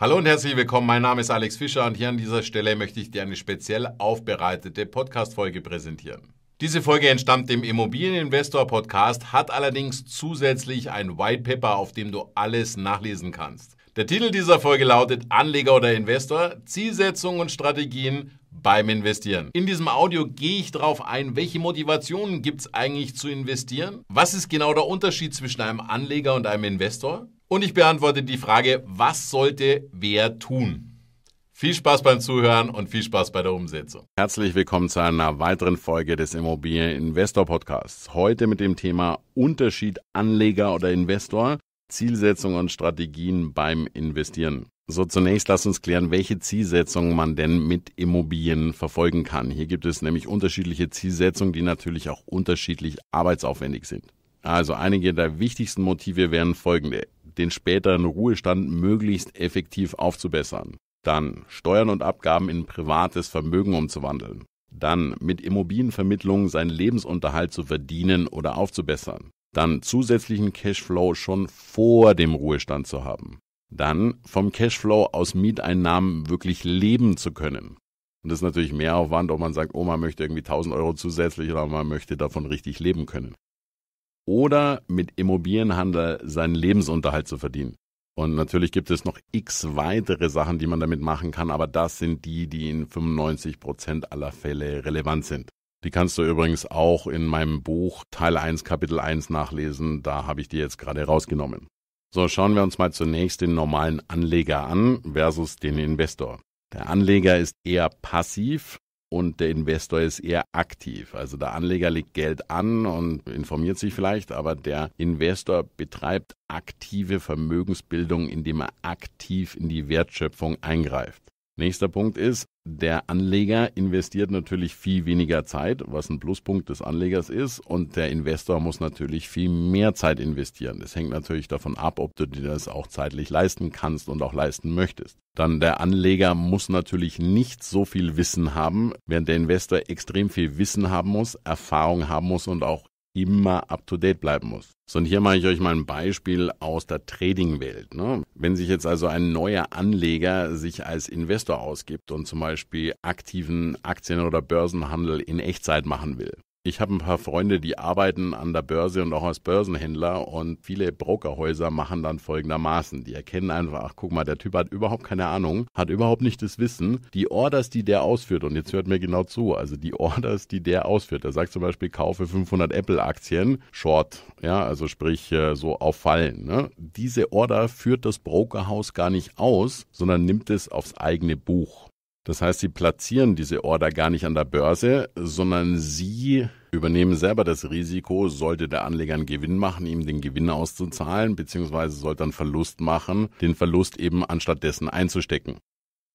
Hallo und herzlich willkommen. Mein Name ist Alex Fischer und hier an dieser Stelle möchte ich dir eine speziell aufbereitete Podcast-Folge präsentieren. Diese Folge entstammt dem Immobilieninvestor Podcast, hat allerdings zusätzlich ein White Paper, auf dem du alles nachlesen kannst. Der Titel dieser Folge lautet Anleger oder Investor, Zielsetzungen und Strategien beim Investieren. In diesem Audio gehe ich darauf ein, welche Motivationen gibt es eigentlich zu investieren? Was ist genau der Unterschied zwischen einem Anleger und einem Investor? Und ich beantworte die Frage, was sollte wer tun? Viel Spaß beim Zuhören und viel Spaß bei der Umsetzung. Herzlich willkommen zu einer weiteren Folge des Immobilien Investor Podcasts. Heute mit dem Thema Unterschied Anleger oder Investor, Zielsetzung und Strategien beim Investieren. So, zunächst lass uns klären, welche Zielsetzungen man denn mit Immobilien verfolgen kann. Hier gibt es nämlich unterschiedliche Zielsetzungen, die natürlich auch unterschiedlich arbeitsaufwendig sind. Also einige der wichtigsten Motive wären folgende den späteren Ruhestand möglichst effektiv aufzubessern. Dann Steuern und Abgaben in privates Vermögen umzuwandeln. Dann mit Immobilienvermittlungen seinen Lebensunterhalt zu verdienen oder aufzubessern. Dann zusätzlichen Cashflow schon vor dem Ruhestand zu haben. Dann vom Cashflow aus Mieteinnahmen wirklich leben zu können. Und das ist natürlich mehr Aufwand, ob man sagt, oh, man möchte irgendwie 1000 Euro zusätzlich oder man möchte davon richtig leben können oder mit Immobilienhandel seinen Lebensunterhalt zu verdienen. Und natürlich gibt es noch x weitere Sachen, die man damit machen kann, aber das sind die, die in 95 aller Fälle relevant sind. Die kannst du übrigens auch in meinem Buch Teil 1 Kapitel 1 nachlesen, da habe ich die jetzt gerade rausgenommen. So, schauen wir uns mal zunächst den normalen Anleger an versus den Investor. Der Anleger ist eher passiv, und der Investor ist eher aktiv. Also der Anleger legt Geld an und informiert sich vielleicht, aber der Investor betreibt aktive Vermögensbildung, indem er aktiv in die Wertschöpfung eingreift. Nächster Punkt ist, der Anleger investiert natürlich viel weniger Zeit, was ein Pluspunkt des Anlegers ist, und der Investor muss natürlich viel mehr Zeit investieren. Das hängt natürlich davon ab, ob du dir das auch zeitlich leisten kannst und auch leisten möchtest. Dann der Anleger muss natürlich nicht so viel Wissen haben, während der Investor extrem viel Wissen haben muss, Erfahrung haben muss und auch immer up-to-date bleiben muss. So, und hier mache ich euch mal ein Beispiel aus der Trading-Welt. Ne? Wenn sich jetzt also ein neuer Anleger sich als Investor ausgibt und zum Beispiel aktiven Aktien- oder Börsenhandel in Echtzeit machen will, ich habe ein paar Freunde, die arbeiten an der Börse und auch als Börsenhändler und viele Brokerhäuser machen dann folgendermaßen. Die erkennen einfach, ach guck mal, der Typ hat überhaupt keine Ahnung, hat überhaupt nicht das Wissen. Die Orders, die der ausführt, und jetzt hört mir genau zu, also die Orders, die der ausführt, der sagt zum Beispiel, kaufe 500 Apple-Aktien, Short, ja, also sprich äh, so auffallen. Ne? Diese Order führt das Brokerhaus gar nicht aus, sondern nimmt es aufs eigene Buch. Das heißt, Sie platzieren diese Order gar nicht an der Börse, sondern Sie übernehmen selber das Risiko, sollte der Anleger einen Gewinn machen, ihm den Gewinn auszuzahlen, beziehungsweise sollte einen Verlust machen, den Verlust eben anstatt dessen einzustecken.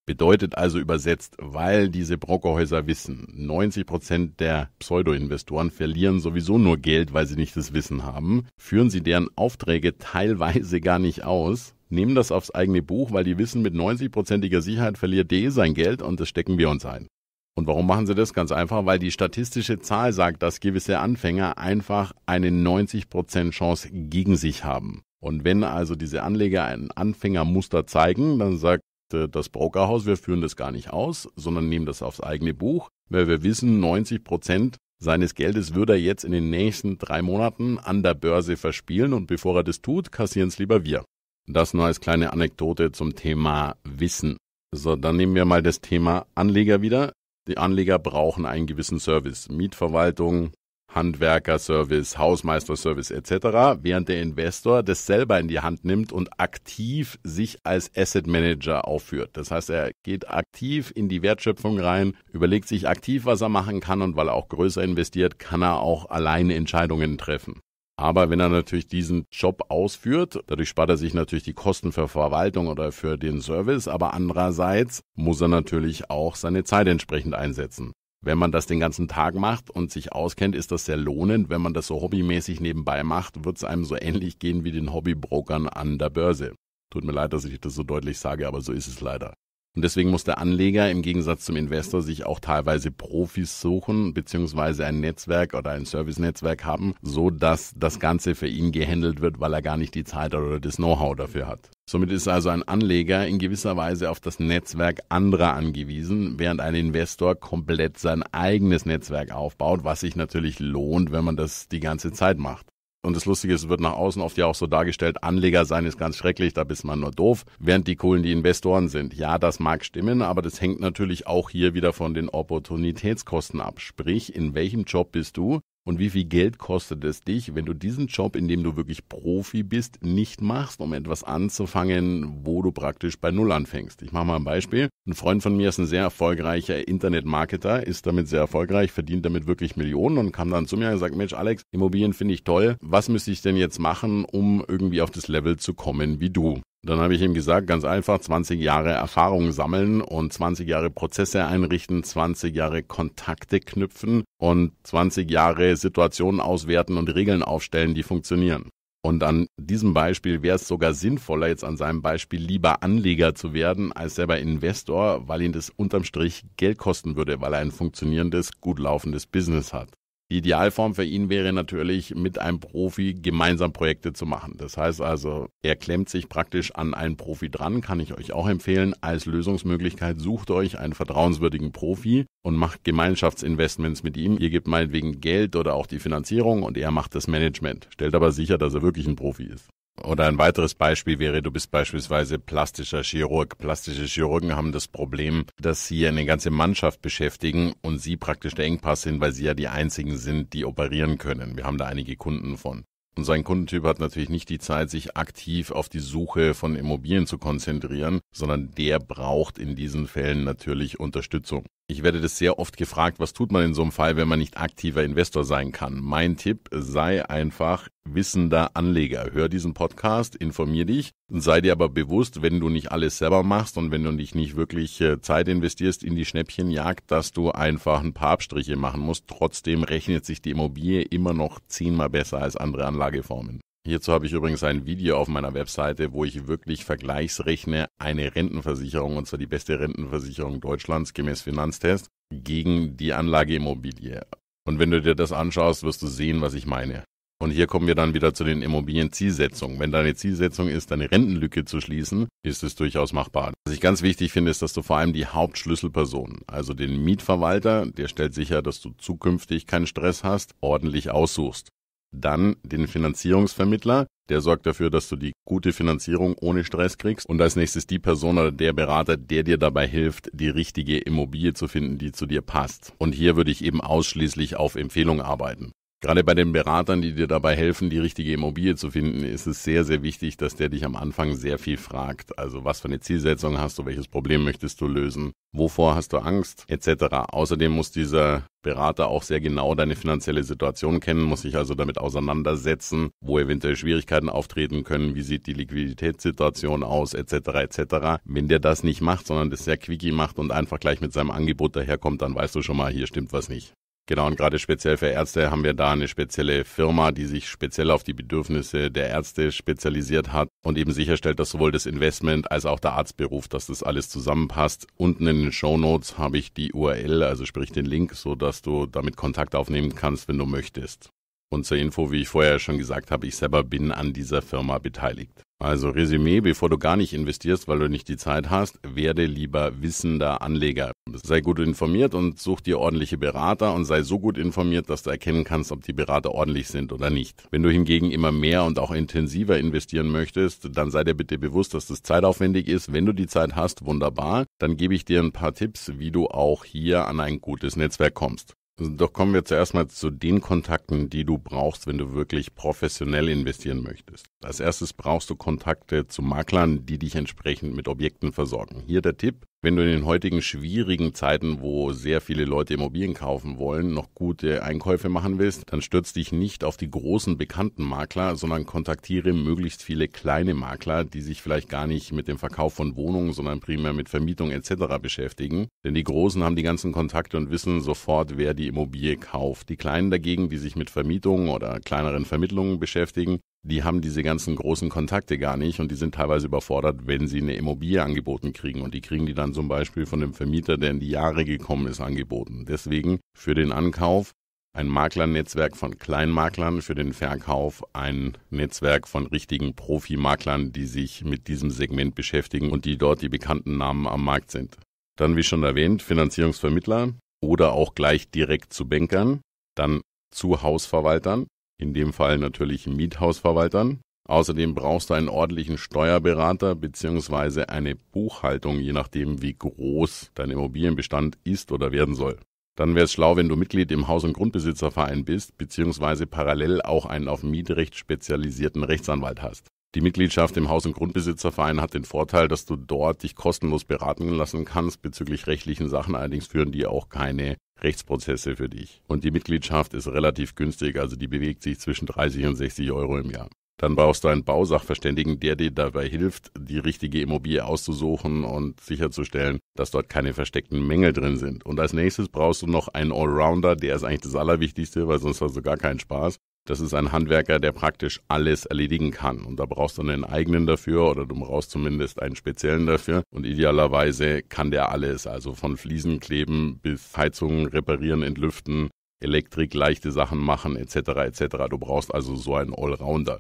Bedeutet also übersetzt, weil diese Brokerhäuser wissen, 90 Prozent der Pseudo-Investoren verlieren sowieso nur Geld, weil sie nicht das Wissen haben, führen sie deren Aufträge teilweise gar nicht aus, nehmen das aufs eigene Buch, weil die wissen, mit 90-prozentiger Sicherheit verliert D sein Geld und das stecken wir uns ein. Und warum machen sie das? Ganz einfach, weil die statistische Zahl sagt, dass gewisse Anfänger einfach eine 90% Chance gegen sich haben. Und wenn also diese Anleger ein Anfängermuster zeigen, dann sagt äh, das Brokerhaus, wir führen das gar nicht aus, sondern nehmen das aufs eigene Buch, weil wir wissen, 90 Prozent seines Geldes würde er jetzt in den nächsten drei Monaten an der Börse verspielen und bevor er das tut, kassieren es lieber wir. Das nur als kleine Anekdote zum Thema Wissen. So, dann nehmen wir mal das Thema Anleger wieder. Die Anleger brauchen einen gewissen Service, Mietverwaltung, Handwerkerservice, Hausmeisterservice etc., während der Investor das selber in die Hand nimmt und aktiv sich als Asset Manager aufführt. Das heißt, er geht aktiv in die Wertschöpfung rein, überlegt sich aktiv, was er machen kann und weil er auch größer investiert, kann er auch alleine Entscheidungen treffen. Aber wenn er natürlich diesen Job ausführt, dadurch spart er sich natürlich die Kosten für Verwaltung oder für den Service, aber andererseits muss er natürlich auch seine Zeit entsprechend einsetzen. Wenn man das den ganzen Tag macht und sich auskennt, ist das sehr lohnend. Wenn man das so hobbymäßig nebenbei macht, wird es einem so ähnlich gehen wie den Hobbybrokern an der Börse. Tut mir leid, dass ich das so deutlich sage, aber so ist es leider. Und deswegen muss der Anleger im Gegensatz zum Investor sich auch teilweise Profis suchen, beziehungsweise ein Netzwerk oder ein Service-Netzwerk haben, so dass das Ganze für ihn gehandelt wird, weil er gar nicht die Zeit oder das Know-how dafür hat. Somit ist also ein Anleger in gewisser Weise auf das Netzwerk anderer angewiesen, während ein Investor komplett sein eigenes Netzwerk aufbaut, was sich natürlich lohnt, wenn man das die ganze Zeit macht. Und das Lustige ist, es wird nach außen oft ja auch so dargestellt, Anleger sein ist ganz schrecklich, da bist man nur doof, während die Kohlen die Investoren sind. Ja, das mag stimmen, aber das hängt natürlich auch hier wieder von den Opportunitätskosten ab. Sprich, in welchem Job bist du? und wie viel Geld kostet es dich, wenn du diesen Job, in dem du wirklich Profi bist, nicht machst, um etwas anzufangen, wo du praktisch bei Null anfängst. Ich mache mal ein Beispiel. Ein Freund von mir ist ein sehr erfolgreicher Internetmarketer, ist damit sehr erfolgreich, verdient damit wirklich Millionen und kam dann zu mir und sagt, Mensch, Alex, Immobilien finde ich toll. Was müsste ich denn jetzt machen, um irgendwie auf das Level zu kommen wie du? Dann habe ich ihm gesagt, ganz einfach, 20 Jahre Erfahrung sammeln und 20 Jahre Prozesse einrichten, 20 Jahre Kontakte knüpfen und 20 Jahre Situationen auswerten und Regeln aufstellen, die funktionieren. Und an diesem Beispiel wäre es sogar sinnvoller, jetzt an seinem Beispiel lieber Anleger zu werden als selber Investor, weil ihn das unterm Strich Geld kosten würde, weil er ein funktionierendes, gut laufendes Business hat. Die Idealform für ihn wäre natürlich, mit einem Profi gemeinsam Projekte zu machen. Das heißt also, er klemmt sich praktisch an einen Profi dran, kann ich euch auch empfehlen. Als Lösungsmöglichkeit sucht euch einen vertrauenswürdigen Profi und macht Gemeinschaftsinvestments mit ihm. Ihr gebt meinetwegen Geld oder auch die Finanzierung und er macht das Management. Stellt aber sicher, dass er wirklich ein Profi ist. Oder ein weiteres Beispiel wäre, du bist beispielsweise plastischer Chirurg. Plastische Chirurgen haben das Problem, dass sie eine ganze Mannschaft beschäftigen und sie praktisch der Engpass sind, weil sie ja die einzigen sind, die operieren können. Wir haben da einige Kunden von. Und sein Kundentyp hat natürlich nicht die Zeit, sich aktiv auf die Suche von Immobilien zu konzentrieren, sondern der braucht in diesen Fällen natürlich Unterstützung. Ich werde das sehr oft gefragt, was tut man in so einem Fall, wenn man nicht aktiver Investor sein kann? Mein Tipp sei einfach wissender Anleger. Hör diesen Podcast, informier dich, sei dir aber bewusst, wenn du nicht alles selber machst und wenn du dich nicht wirklich äh, Zeit investierst in die Schnäppchenjagd, dass du einfach ein paar Abstriche machen musst. Trotzdem rechnet sich die Immobilie immer noch zehnmal besser als andere Anlageformen. Hierzu habe ich übrigens ein Video auf meiner Webseite, wo ich wirklich vergleichsrechne eine Rentenversicherung, und zwar die beste Rentenversicherung Deutschlands gemäß Finanztest, gegen die Anlageimmobilie. Und wenn du dir das anschaust, wirst du sehen, was ich meine. Und hier kommen wir dann wieder zu den Immobilienzielsetzungen. Wenn deine Zielsetzung ist, deine Rentenlücke zu schließen, ist es durchaus machbar. Was ich ganz wichtig finde, ist, dass du vor allem die Hauptschlüsselpersonen, also den Mietverwalter, der stellt sicher, dass du zukünftig keinen Stress hast, ordentlich aussuchst dann den Finanzierungsvermittler. Der sorgt dafür, dass du die gute Finanzierung ohne Stress kriegst. Und als nächstes die Person oder der Berater, der dir dabei hilft, die richtige Immobilie zu finden, die zu dir passt. Und hier würde ich eben ausschließlich auf Empfehlung arbeiten. Gerade bei den Beratern, die dir dabei helfen, die richtige Immobilie zu finden, ist es sehr, sehr wichtig, dass der dich am Anfang sehr viel fragt. Also was für eine Zielsetzung hast du, welches Problem möchtest du lösen, wovor hast du Angst, etc. Außerdem muss dieser Berater auch sehr genau deine finanzielle Situation kennen, muss sich also damit auseinandersetzen, wo eventuell Schwierigkeiten auftreten können, wie sieht die Liquiditätssituation aus, etc. etc. Wenn der das nicht macht, sondern das sehr quickie macht und einfach gleich mit seinem Angebot daherkommt, dann weißt du schon mal, hier stimmt was nicht. Genau, und gerade speziell für Ärzte haben wir da eine spezielle Firma, die sich speziell auf die Bedürfnisse der Ärzte spezialisiert hat und eben sicherstellt, dass sowohl das Investment als auch der Arztberuf, dass das alles zusammenpasst. Unten in den Show Notes habe ich die URL, also sprich den Link, so dass du damit Kontakt aufnehmen kannst, wenn du möchtest. Und zur Info, wie ich vorher schon gesagt habe, ich selber bin an dieser Firma beteiligt. Also Resümee, bevor du gar nicht investierst, weil du nicht die Zeit hast, werde lieber wissender Anleger. Sei gut informiert und such dir ordentliche Berater und sei so gut informiert, dass du erkennen kannst, ob die Berater ordentlich sind oder nicht. Wenn du hingegen immer mehr und auch intensiver investieren möchtest, dann sei dir bitte bewusst, dass das zeitaufwendig ist. Wenn du die Zeit hast, wunderbar, dann gebe ich dir ein paar Tipps, wie du auch hier an ein gutes Netzwerk kommst. Doch kommen wir zuerst mal zu den Kontakten, die du brauchst, wenn du wirklich professionell investieren möchtest. Als erstes brauchst du Kontakte zu Maklern, die dich entsprechend mit Objekten versorgen. Hier der Tipp, wenn du in den heutigen schwierigen Zeiten, wo sehr viele Leute Immobilien kaufen wollen, noch gute Einkäufe machen willst, dann stürz dich nicht auf die großen bekannten Makler, sondern kontaktiere möglichst viele kleine Makler, die sich vielleicht gar nicht mit dem Verkauf von Wohnungen, sondern primär mit Vermietung etc. beschäftigen. Denn die Großen haben die ganzen Kontakte und wissen sofort, wer die Immobilie kauft. Die Kleinen dagegen, die sich mit Vermietungen oder kleineren Vermittlungen beschäftigen, die haben diese ganzen großen Kontakte gar nicht und die sind teilweise überfordert, wenn sie eine Immobilie angeboten kriegen. Und die kriegen die dann zum Beispiel von dem Vermieter, der in die Jahre gekommen ist, angeboten. Deswegen für den Ankauf ein Maklernetzwerk von Kleinmaklern, für den Verkauf ein Netzwerk von richtigen Profimaklern, die sich mit diesem Segment beschäftigen und die dort die bekannten Namen am Markt sind. Dann, wie schon erwähnt, Finanzierungsvermittler oder auch gleich direkt zu Bankern, dann zu Hausverwaltern, in dem Fall natürlich Miethausverwaltern. Außerdem brauchst du einen ordentlichen Steuerberater bzw. eine Buchhaltung, je nachdem, wie groß dein Immobilienbestand ist oder werden soll. Dann wäre es schlau, wenn du Mitglied im Haus- und Grundbesitzerverein bist, bzw. parallel auch einen auf Mietrecht spezialisierten Rechtsanwalt hast. Die Mitgliedschaft im Haus- und Grundbesitzerverein hat den Vorteil, dass du dort dich kostenlos beraten lassen kannst bezüglich rechtlichen Sachen, allerdings führen die auch keine Rechtsprozesse für dich. Und die Mitgliedschaft ist relativ günstig, also die bewegt sich zwischen 30 und 60 Euro im Jahr. Dann brauchst du einen Bausachverständigen, der dir dabei hilft, die richtige Immobilie auszusuchen und sicherzustellen, dass dort keine versteckten Mängel drin sind. Und als nächstes brauchst du noch einen Allrounder, der ist eigentlich das Allerwichtigste, weil sonst hast du gar keinen Spaß. Das ist ein Handwerker, der praktisch alles erledigen kann. Und da brauchst du einen eigenen dafür oder du brauchst zumindest einen speziellen dafür. Und idealerweise kann der alles, also von Fliesen kleben bis Heizungen reparieren, entlüften, Elektrik, leichte Sachen machen etc. etc. Du brauchst also so einen Allrounder.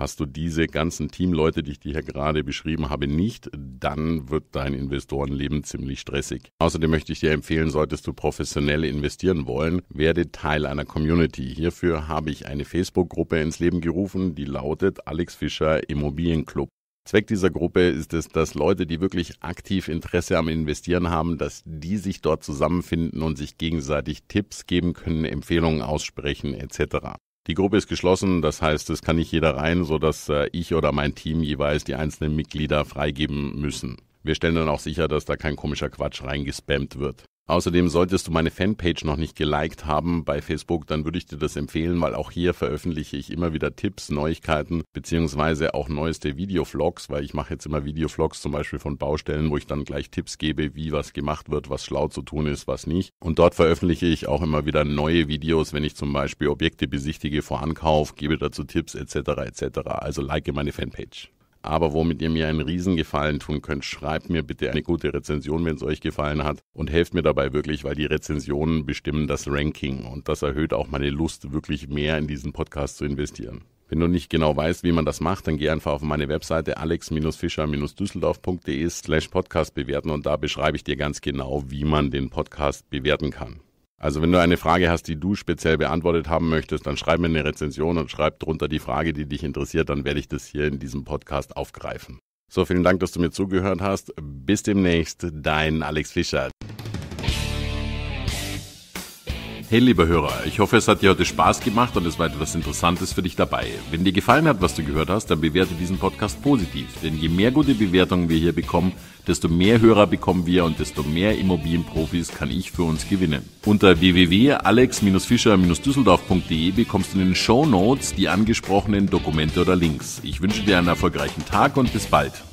Hast du diese ganzen Teamleute, die ich dir hier gerade beschrieben habe, nicht, dann wird dein Investorenleben ziemlich stressig. Außerdem möchte ich dir empfehlen, solltest du professionell investieren wollen, werde Teil einer Community. Hierfür habe ich eine Facebook-Gruppe ins Leben gerufen, die lautet Alex Fischer Immobilienclub. Zweck dieser Gruppe ist es, dass Leute, die wirklich aktiv Interesse am Investieren haben, dass die sich dort zusammenfinden und sich gegenseitig Tipps geben können, Empfehlungen aussprechen etc. Die Gruppe ist geschlossen, das heißt, es kann nicht jeder rein, sodass äh, ich oder mein Team jeweils die einzelnen Mitglieder freigeben müssen. Wir stellen dann auch sicher, dass da kein komischer Quatsch reingespammt wird. Außerdem solltest du meine Fanpage noch nicht geliked haben bei Facebook, dann würde ich dir das empfehlen, weil auch hier veröffentliche ich immer wieder Tipps, Neuigkeiten beziehungsweise auch neueste Videovlogs, weil ich mache jetzt immer Videovlogs zum Beispiel von Baustellen, wo ich dann gleich Tipps gebe, wie was gemacht wird, was schlau zu tun ist, was nicht. Und dort veröffentliche ich auch immer wieder neue Videos, wenn ich zum Beispiel Objekte besichtige vor Ankauf, gebe dazu Tipps etc. etc. Also like meine Fanpage. Aber womit ihr mir einen Riesengefallen tun könnt, schreibt mir bitte eine gute Rezension, wenn es euch gefallen hat und helft mir dabei wirklich, weil die Rezensionen bestimmen das Ranking und das erhöht auch meine Lust, wirklich mehr in diesen Podcast zu investieren. Wenn du nicht genau weißt, wie man das macht, dann geh einfach auf meine Webseite alex-fischer-düsseldorf.de slash podcast bewerten und da beschreibe ich dir ganz genau, wie man den Podcast bewerten kann. Also wenn du eine Frage hast, die du speziell beantwortet haben möchtest, dann schreib mir eine Rezension und schreib drunter die Frage, die dich interessiert, dann werde ich das hier in diesem Podcast aufgreifen. So, vielen Dank, dass du mir zugehört hast. Bis demnächst, dein Alex Fischer. Hey lieber Hörer, ich hoffe es hat dir heute Spaß gemacht und es war etwas Interessantes für dich dabei. Wenn dir gefallen hat, was du gehört hast, dann bewerte diesen Podcast positiv, denn je mehr gute Bewertungen wir hier bekommen, desto mehr Hörer bekommen wir und desto mehr Immobilienprofis kann ich für uns gewinnen. Unter www.alex-fischer-düsseldorf.de bekommst du in den Show Notes die angesprochenen Dokumente oder Links. Ich wünsche dir einen erfolgreichen Tag und bis bald.